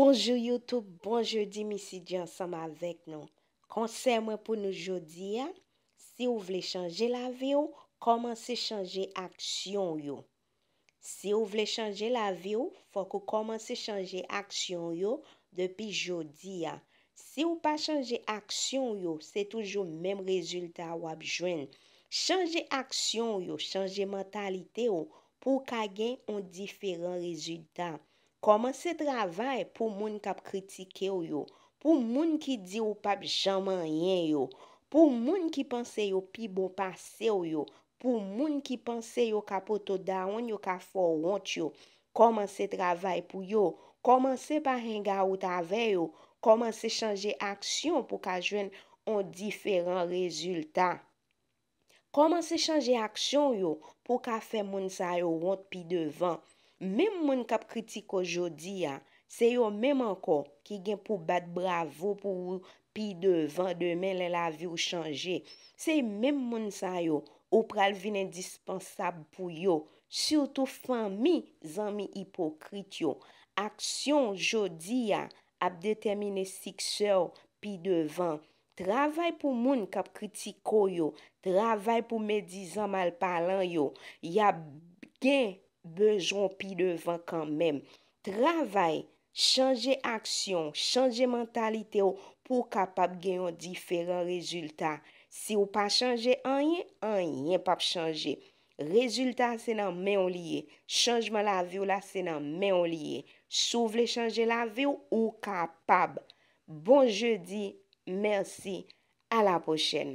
Bonjou Youtube, bonjou dimisi di ansam avek nou. Konser mwen pou nou jodi ya, si ou vle chanje la vi ou, koman se chanje aksyon yo. Si ou vle chanje la vi ou, fwa kou koman se chanje aksyon yo depi jodi ya. Si ou pa chanje aksyon yo, se toujou menm rezultat wap jwen. Chanje aksyon yo, chanje mentalite yo, pou ka gen yon diferent rezultat. Komanse travay pou moun kap kritike ou yo, pou moun ki di ou pap jaman yen yo, pou moun ki panse yo pi bon pase ou yo, pou moun ki panse yo kapoto daoun yo ka fwo ou ont yo. Komanse travay pou yo, komanse pa ringa ou tave yo, komanse chanje aksyon pou ka jwen an diferan rezultat. Komanse chanje aksyon yo pou ka fe moun sa yo ont pi devan. Mem moun kap kritiko jodi ya, se yo mem anko, ki gen pou bat bravo pou pi devan, demen lè la vi ou chanje. Se mem moun sa yo, ou pral vin indispensab pou yo, surtout fami zanmi hipokrit yo. Aksyon jodi ya, ap detemine sikse yo pi devan. Travay pou moun kap kritiko yo, travay pou medizan malpalan yo, ya gen, Bejon pi devan kan men. Travay, chanje aksyon, chanje mentalite ou pou kapab genyon diferan rezultat. Si ou pa chanje anyen, anyen pap chanje. Rezultat se nan men ou liye. Chanjman la vi ou la se nan men ou liye. Sou vle chanje la vi ou ou kapab. Bon jeudi, mersi. A la pochen.